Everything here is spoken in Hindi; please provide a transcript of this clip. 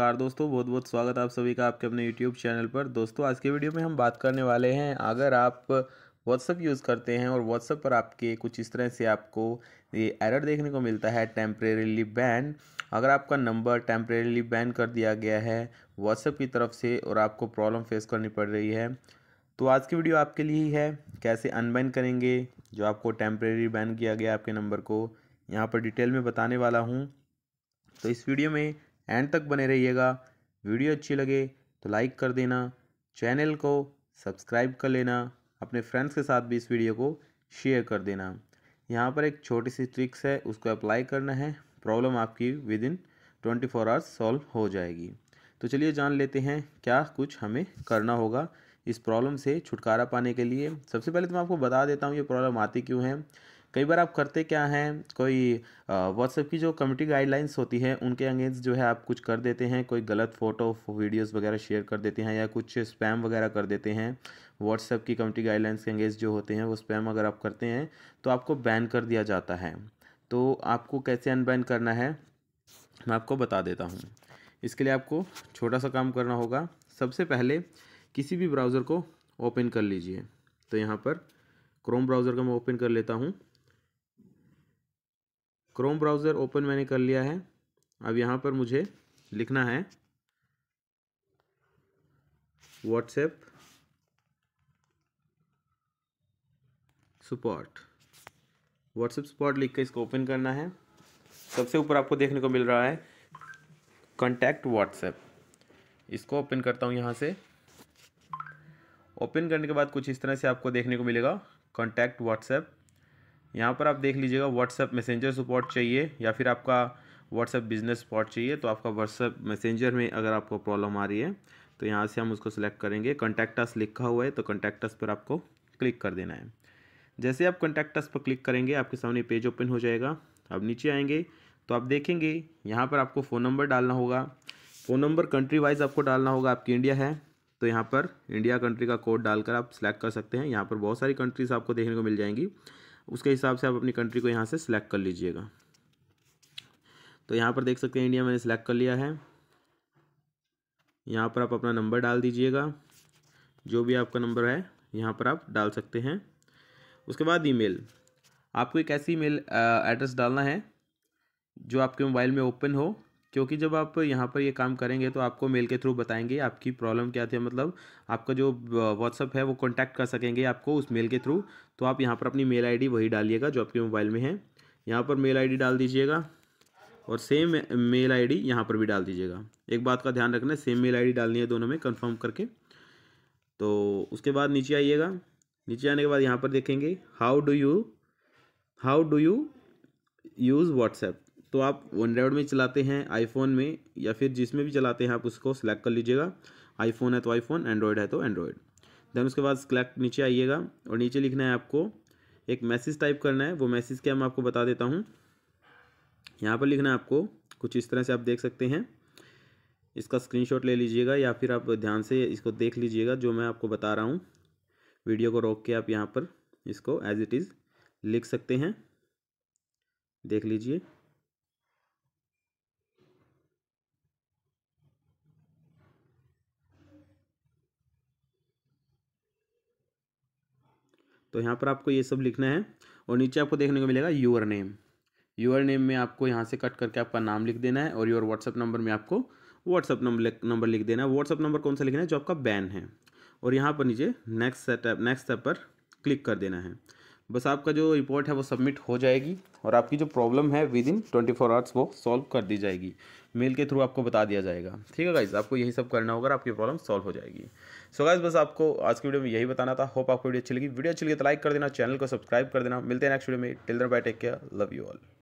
नमस्कार दोस्तों बहुत बहुत स्वागत आप सभी का आपके अपने YouTube चैनल पर दोस्तों आज के वीडियो में हम बात करने वाले हैं अगर आप व्हाट्सअप यूज़ करते हैं और व्हाट्सअप पर आपके कुछ इस तरह से आपको ये एरर देखने को मिलता है टेम्परेली बैन अगर आपका नंबर टेम्परेली बैन कर दिया गया है व्हाट्सअप की तरफ से और आपको प्रॉब्लम फेस करनी पड़ रही है तो आज की वीडियो आपके लिए ही है कैसे अनबैन करेंगे जो आपको टेम्परेली बैन किया गया आपके नंबर को यहाँ पर डिटेल में बताने वाला हूँ तो इस वीडियो में एंड तक बने रहिएगा वीडियो अच्छी लगे तो लाइक कर देना चैनल को सब्सक्राइब कर लेना अपने फ्रेंड्स के साथ भी इस वीडियो को शेयर कर देना यहाँ पर एक छोटी सी ट्रिक्स है उसको अप्लाई करना है प्रॉब्लम आपकी within twenty four hours solve हो जाएगी तो चलिए जान लेते हैं क्या कुछ हमें करना होगा इस प्रॉब्लम से छुटकारा पाने के लिए सबसे पहले तो मैं आपको बता देता हूँ ये प्रॉब्लम आती क्यों है कई बार आप करते क्या हैं कोई व्हाट्सएप की जो कम्यूटी गाइडलाइंस होती है उनके अगेंस्ट जो है आप कुछ कर देते हैं कोई गलत फ़ोटो वीडियोस वगैरह शेयर कर देते हैं या कुछ स्पैम वगैरह कर देते हैं व्हाट्सएप की कम्यूटी गाइडलाइंस के अंगेंस्ट जो होते हैं वो स्पैम अगर आप करते हैं तो आपको बैन कर दिया जाता है तो आपको कैसे अनबैन करना है मैं आपको बता देता हूँ इसके लिए आपको छोटा सा काम करना होगा सबसे पहले किसी भी ब्राउज़र को ओपन कर लीजिए तो यहाँ पर क्रोम ब्राउज़र का मैं ओपन कर लेता हूँ क्रोम ब्राउज़र ओपन मैंने कर लिया है अब यहाँ पर मुझे लिखना है व्हाट्सएप सपोर्ट व्हाट्सएप सपोर्ट लिख के इसको ओपन करना है सबसे ऊपर आपको देखने को मिल रहा है कॉन्टैक्ट व्हाट्सएप इसको ओपन करता हूँ यहाँ से ओपन करने के बाद कुछ इस तरह से आपको देखने को मिलेगा कॉन्टैक्ट व्हाट्सएप यहाँ पर आप देख लीजिएगा व्हाट्सअप मैसेंजर सपोर्ट चाहिए या फिर आपका व्हाट्सअप बिजनेस सपोर्ट चाहिए तो आपका व्हाट्सअप मैसेंजर में अगर आपको प्रॉब्लम आ रही है तो यहाँ से हम उसको सिलेक्ट करेंगे कॉन्टैक्टस लिखा हुआ है तो कॉन्टैक्टस पर आपको क्लिक कर देना है जैसे आप कॉन्टैक्टस पर क्लिक करेंगे आपके सामने पेज ओपन हो जाएगा अब नीचे आएंगे तो आप देखेंगे यहाँ पर आपको फ़ोन नंबर डालना होगा फ़ोन नंबर कंट्री वाइज आपको डालना होगा आपकी इंडिया है तो यहाँ पर इंडिया कंट्री का कोड डालकर आप सिलेक्ट कर सकते हैं यहाँ पर बहुत सारी कंट्रीज आपको देखने को मिल जाएंगी उसके हिसाब से आप अपनी कंट्री को यहाँ से सिलेक्ट कर लीजिएगा तो यहाँ पर देख सकते हैं इंडिया मैंने सिलेक्ट कर लिया है यहाँ पर आप अपना नंबर डाल दीजिएगा जो भी आपका नंबर है यहाँ पर आप डाल सकते हैं उसके बाद ईमेल आपको एक ऐसी ईमेल एड्रेस डालना है जो आपके मोबाइल में ओपन हो क्योंकि जब आप यहाँ पर ये काम करेंगे तो आपको मेल के थ्रू बताएंगे आपकी प्रॉब्लम क्या थी मतलब आपका जो व्हाट्सअप है वो कॉन्टैक्ट कर सकेंगे आपको उस मेल के थ्रू तो आप यहाँ पर अपनी मेल आई वही डालिएगा जो आपके मोबाइल में है यहाँ पर मेल आई डाल दीजिएगा और सेम मेल आई डी यहाँ पर भी डाल दीजिएगा एक बात का ध्यान रखना है सेम मेल डी डालनी है दोनों में कंफर्म करके तो उसके बाद नीचे आइएगा नीचे आने के बाद यहाँ पर देखेंगे how do you how do you use WhatsApp तो आप एंड्रॉयड में चलाते हैं आईफोन में या फिर जिसमें भी चलाते हैं आप उसको सिलेक्ट कर लीजिएगा आईफोन है तो आईफोन एंड्रॉयड है तो एंड्रॉयड देन उसके बाद सिलेक्ट नीचे आइएगा और नीचे लिखना है आपको एक मैसेज टाइप करना है वो मैसेज क्या मैं आपको बता देता हूँ यहाँ पर लिखना है आपको कुछ इस तरह से आप देख सकते हैं इसका स्क्रीनशॉट ले लीजिएगा या फिर आप ध्यान से इसको देख लीजिएगा जो मैं आपको बता रहा हूँ वीडियो को रोक के आप यहाँ पर इसको एज इट इज़ लिख सकते हैं देख लीजिए तो यहाँ पर आपको ये सब लिखना है और नीचे आपको देखने को मिलेगा यूअर नेम यूअर नेम में आपको यहाँ से कट करके आपका नाम लिख देना है और योर व्हाट्सअप नंबर में आपको व्हाट्सअप नंबर नंबर लिख देना है व्हाट्सअप नंबर कौन सा लिखना है जो आपका बैन है और यहाँ पर नीचे नेक्स्ट सेटअप नेक्स्ट स्टेप पर क्लिक कर देना है बस आपका जो रिपोर्ट है वो सबमिट हो जाएगी और आपकी जो प्रॉब्लम है within twenty four hours वो सॉल्व कर दी जाएगी मेल के थ्रू आपको बता दिया जाएगा ठीक है गाइज आपको यही सब करना होगा आपकी प्रॉब्लम सॉल्व हो जाएगी सो so गाइज बस आपको आज की वीडियो में यही बताना था होप आपको वीडियो अच्छी लगी वीडियो अच्छी लगी तो लाइक कर देना चैनल को सब्सक्राइब कर देना मिलते हैं नेक्स्ट वीडियो में till then bye take care love you all